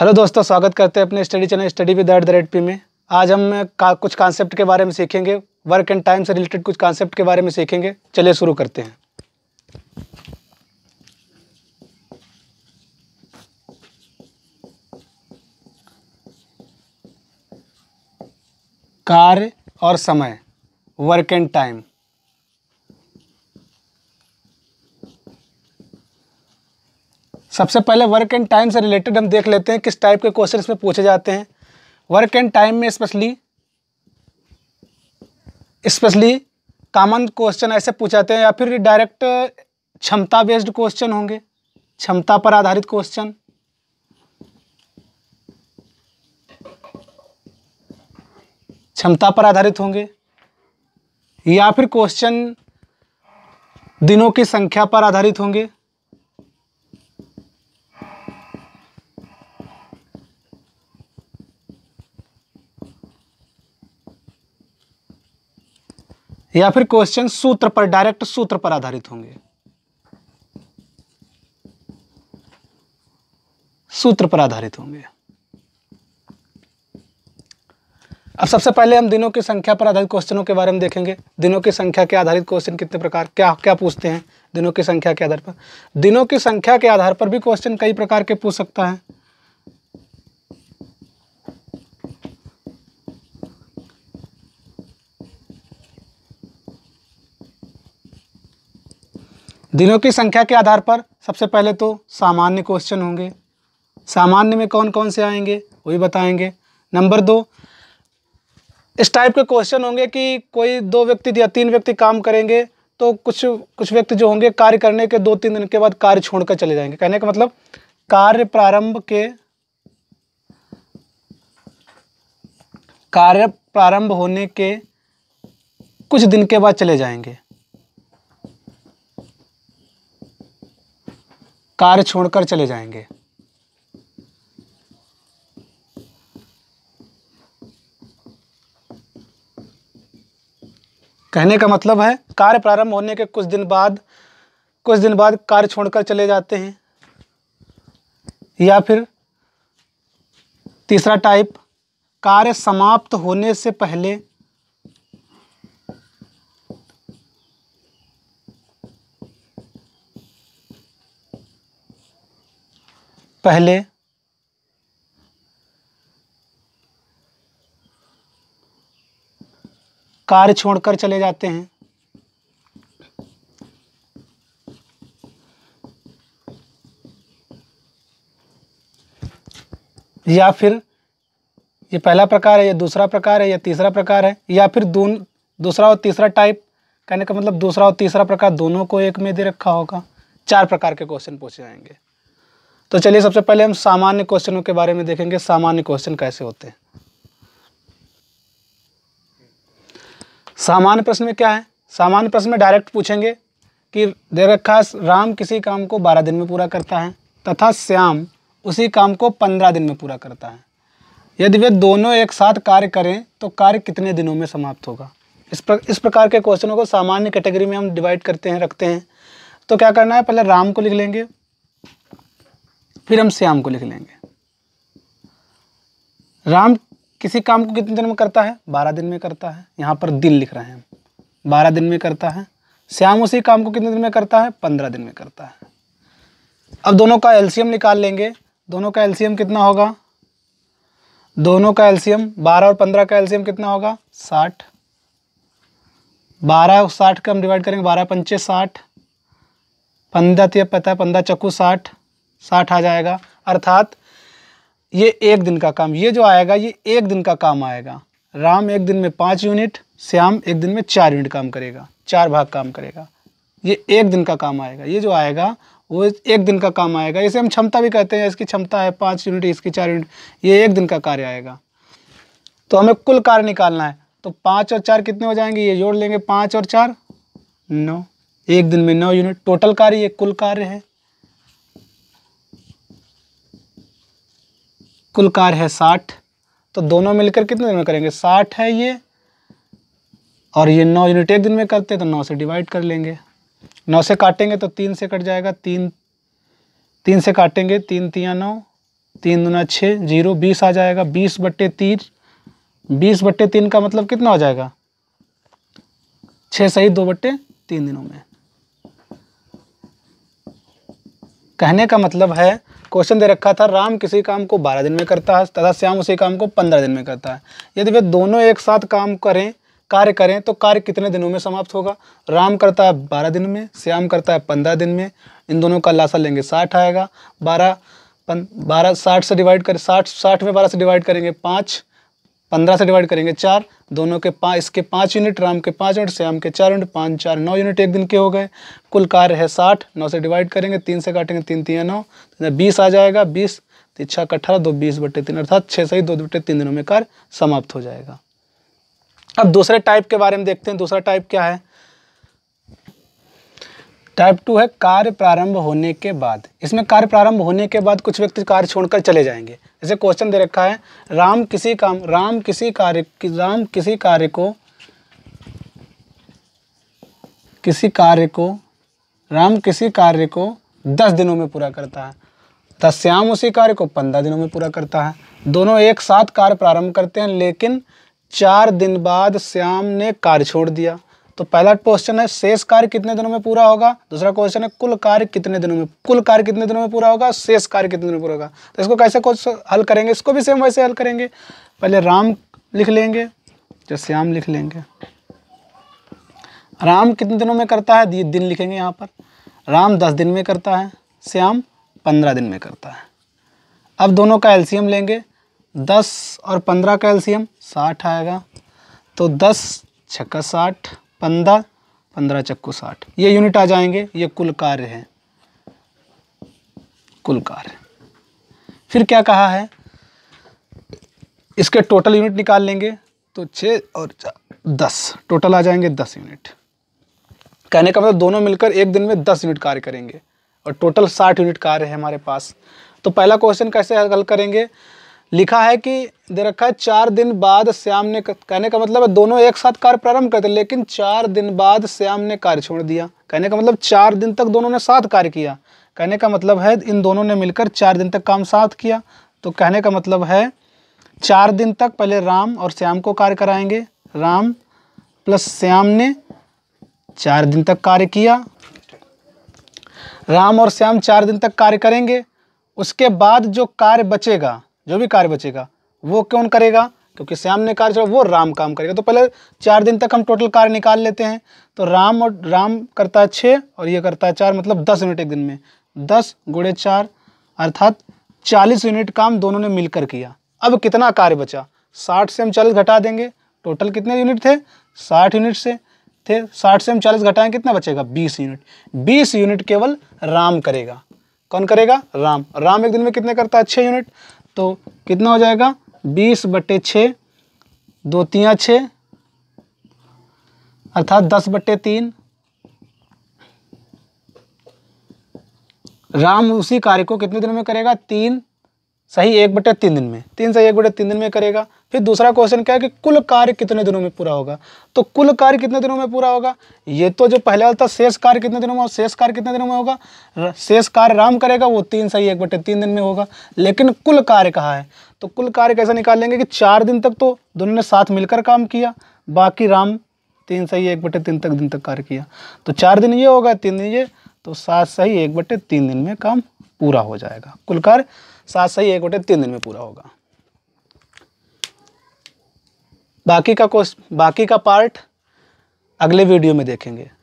hello दोस्तों स्वागत करते हैं अपने study channel study with at the rate P में आज हम का, कुछ कॉन्सेप्ट के बारे में सीखेंगे वर्क एंड टाइम से रिलेटेड कुछ कॉन्सेप्ट के बारे में सीखेंगे चलिए शुरू करते हैं कार्य और समय वर्क एंड टाइम सबसे पहले वर्क एंड टाइम से रिलेटेड हम देख लेते हैं किस टाइप के क्वेश्चन इसमें पूछे जाते हैं वर्क एंड टाइम में स्पेशली स्पेशली कॉमन क्वेश्चन ऐसे पूछाते हैं या फिर डायरेक्ट क्षमता बेस्ड क्वेश्चन होंगे क्षमता पर आधारित क्वेश्चन क्षमता पर आधारित होंगे या फिर क्वेश्चन दिनों की संख्या पर आधारित होंगे या फिर क्वेश्चन सूत्र पर डायरेक्ट सूत्र पर आधारित होंगे सूत्र पर आधारित होंगे अब सबसे पहले हम दिनों की संख्या पर आधारित क्वेश्चनों के बारे में देखेंगे दिनों की संख्या के आधारित क्वेश्चन कितने प्रकार क्या क्या पूछते हैं दिनों की संख्या के आधार पर दिनों की संख्या के आधार पर भी क्वेश्चन कई प्रकार के पूछ सकता है दिनों की संख्या के आधार पर सबसे पहले तो सामान्य क्वेश्चन होंगे सामान्य में कौन कौन से आएंगे वही बताएंगे नंबर दो इस टाइप के क्वेश्चन होंगे कि कोई दो व्यक्ति या तीन व्यक्ति काम करेंगे तो कुछ कुछ व्यक्ति जो होंगे कार्य करने के दो तीन दिन के बाद कार्य छोड़कर चले जाएंगे कहने का मतलब कार्य प्रारंभ के कार्य प्रारंभ होने के कुछ दिन के बाद चले जाएंगे कार्य छोड़कर चले जाएंगे कहने का मतलब है कार्य प्रारंभ होने के कुछ दिन बाद कुछ दिन बाद कार्य छोड़कर चले जाते हैं या फिर तीसरा टाइप कार्य समाप्त होने से पहले पहले कार्य छोड़कर चले जाते हैं या फिर ये पहला प्रकार है या दूसरा प्रकार है या तीसरा प्रकार है या फिर दोन दूसरा और तीसरा टाइप कहने का मतलब दूसरा और तीसरा प्रकार दोनों को एक में दे रखा होगा चार प्रकार के क्वेश्चन पूछे जाएंगे तो चलिए सबसे पहले हम सामान्य क्वेश्चनों के बारे में देखेंगे सामान्य क्वेश्चन कैसे होते हैं सामान्य प्रश्न में क्या है सामान्य प्रश्न में डायरेक्ट पूछेंगे कि दे रखा राम किसी काम को बारह दिन में पूरा करता है तथा श्याम उसी काम को पंद्रह दिन में पूरा करता है यदि वे दोनों एक साथ कार्य करें तो कार्य कितने दिनों में समाप्त होगा इस प्र, इस प्रकार के क्वेश्चनों को सामान्य कैटेगरी में हम डिवाइड करते हैं रखते हैं तो क्या करना है पहले राम को लिख लेंगे फिर हम श्याम को लिख लेंगे राम किसी काम को कितने दिन में करता है बारह दिन में करता है यहाँ पर दिन लिख रहे हैं बारह दिन में करता है श्याम उसी काम को कितने दिन में करता है पंद्रह दिन में करता है अब दोनों का एल्शियम निकाल लेंगे दोनों का एल्शियम कितना होगा दोनों का एल्शियम बारह और पंद्रह का एल्शियम कितना होगा साठ बारह और साठ का हम डिवाइड करेंगे बारह पंचे साठ पंद्रह तो पता है पंद्रह चक्कू साठ साठ आ जाएगा अर्थात ये एक दिन का काम ये जो आएगा ये एक दिन का काम आएगा राम एक दिन में पाँच यूनिट श्याम एक दिन में चार यूनिट काम करेगा चार भाग काम करेगा ये एक दिन का काम आएगा ये जो आएगा वो एक दिन का काम आएगा इसे हम क्षमता भी कहते हैं इसकी क्षमता है पाँच यूनिट इसकी चार यूनिट ये एक दिन का कार्य आएगा तो हमें कुल कार्य निकालना है तो पाँच और चार कितने हो जाएंगे ये जोड़ लेंगे पाँच और चार नौ एक दिन में नौ यूनिट टोटल कार्य ये कुल कार्य है कुल कार्य है साठ तो दोनों मिलकर कितने दिन में करेंगे साठ है ये और ये नौ यूनिट एक दिन में करते हैं तो नौ से डिवाइड कर लेंगे नौ से काटेंगे तो तीन से कट जाएगा तीन तीन से काटेंगे तीन तिया नौ तीन दुना छः जीरो बीस आ जाएगा बीस बट्टे तीन बीस बट्टे तीन का मतलब कितना हो जाएगा छः सही दो बट्टे तीन दिनों में कहने का मतलब है क्वेश्चन दे रखा था राम किसी काम को बारह दिन में करता है तथा श्याम उसी काम को पंद्रह दिन में करता है यदि वे दोनों एक साथ काम करें कार्य करें तो कार्य कितने दिनों में समाप्त होगा राम करता है बारह दिन में श्याम करता है पंद्रह दिन में इन दोनों का लाशा लेंगे साठ आएगा बारह बारह साठ से डिवाइड कर साठ साठ में बारह से डिवाइड करेंगे पाँच पंद्रह से डिवाइड करेंगे चार दोनों के पाँच इसके पाँच यूनिट राम के पाँच यूनिट श्याम के चार यूनिट पाँच चार नौ यूनिट एक दिन के हो गए कुल कार्य है साठ नौ से डिवाइड करेंगे तीन से काटेंगे तीन तीन नौ तो बीस आ जाएगा बीस तो छः का दो बीस बटे तीन अर्थात छः से ही दो बटे तीन दिनों में कार्य समाप्त हो जाएगा अब दूसरे टाइप के बारे में देखते हैं दूसरा टाइप क्या है टाइप टू है कार्य प्रारंभ होने के बाद इसमें कार्य प्रारंभ होने के बाद कुछ व्यक्ति कार्य छोड़कर चले जाएंगे जैसे क्वेश्चन दे रखा है राम किसी काम राम किसी कार्य राम किसी कार्य को किसी कार्य को राम किसी कार्य को दस दिनों में पूरा करता है तस्याम उसी कार्य को पंद्रह दिनों में पूरा करता है दोनों एक साथ कार्य प्रारंभ करते हैं लेकिन चार दिन बाद श्याम ने कार्य छोड़ दिया तो पहला क्वेश्चन है शेष कार्य कितने दिनों में पूरा होगा दूसरा क्वेश्चन है कुल कार्य कितने दिनों में कुल कार्य कितने दिनों में पूरा होगा शेष कार्य कितने दिनों में पूरा होगा तो इसको कैसे कुछ हल करेंगे इसको भी सेम वैसे हल करेंगे पहले राम लिख लेंगे या श्याम लिख लेंगे राम कितने दिनों में करता है दिन लिखेंगे यहाँ पर राम दस दिन में करता है श्याम पंद्रह दिन में करता है अब दोनों का एल्शियम लेंगे दस और पंद्रह का एल्सियम साठ आएगा तो दस छक्का साठ पंद्रह पंद्रह चक्कू साठ ये यूनिट आ जाएंगे ये कुल कार्य है कुल कार्य फिर क्या कहा है इसके टोटल यूनिट निकाल लेंगे तो छः और दस टोटल आ जाएंगे दस यूनिट कहने का मतलब दोनों मिलकर एक दिन में दस यूनिट कार्य करेंगे और टोटल साठ यूनिट कार्य है हमारे पास तो पहला क्वेश्चन कैसे हल करेंगे लिखा है कि दे रखा है चार दिन बाद श्याम ने कहने का मतलब है दोनों एक साथ कार्य प्रारंभ करते लेकिन चार दिन बाद श्याम ने कार्य छोड़ दिया कहने का मतलब चार दिन तक दोनों ने साथ कार्य किया कहने का मतलब है इन दोनों ने मिलकर चार दिन तक काम साथ किया तो कहने का मतलब है चार दिन तक पहले राम और श्याम को कार्य कराएंगे राम प्लस श्याम ने चार दिन तक कार्य किया राम और श्याम चार दिन तक कार्य करेंगे उसके बाद जो कार्य बचेगा जो भी कार्य बचेगा वो कौन करेगा क्योंकि श्याम ने कार्य वो राम काम करेगा तो पहले चार दिन तक हम टोटल कार्य निकाल लेते हैं तो राम और राम करता है छः और ये करता है चार मतलब दस यूनिट एक दिन में दस गुड़े चार अर्थात चालीस यूनिट काम दोनों ने मिलकर किया अब कितना कार्य बचा साठ से हम चालीस घटा देंगे टोटल कितने यूनिट थे साठ यूनिट से थे साठ से हम चालीस घटाएं कितना बचेगा बीस यूनिट बीस यूनिट केवल राम करेगा कौन करेगा राम राम एक दिन में कितने करता है छः यूनिट तो कितना हो जाएगा बीस बटे छः दो तिया छः अर्थात दस बट्टे तीन राम उसी कार्य को कितने दिनों में करेगा तीन सही एक बटे तीन दिन में तीन सही एक बटे तीन दिन में करेगा फिर दूसरा क्वेश्चन क्या है कि कुल कार्य कितने दिनों में पूरा होगा तो कुल कार्य कितने दिनों में पूरा होगा ये तो जो पहले वाला था शेष कार्य कितने दिनों में और शेष कार्य कितने दिनों में होगा शेष कार्य राम करेगा वो तीन सही एक बटे तीन दिन में होगा लेकिन कुल कार्य कहा है तो कुल कार्य कैसे निकाल लेंगे कि चार दिन तक तो दोनों ने साथ मिलकर काम किया बाकी राम तीन सही एक बटे तीन तक दिन तक कार्य किया तो चार दिन ये होगा तीन दिन ये तो सात सही एक बटे तीन दिन में काम पूरा हो जाएगा कुल कर सात सही एक बटे तीन दिन में पूरा होगा बाकी का बाकी का पार्ट अगले वीडियो में देखेंगे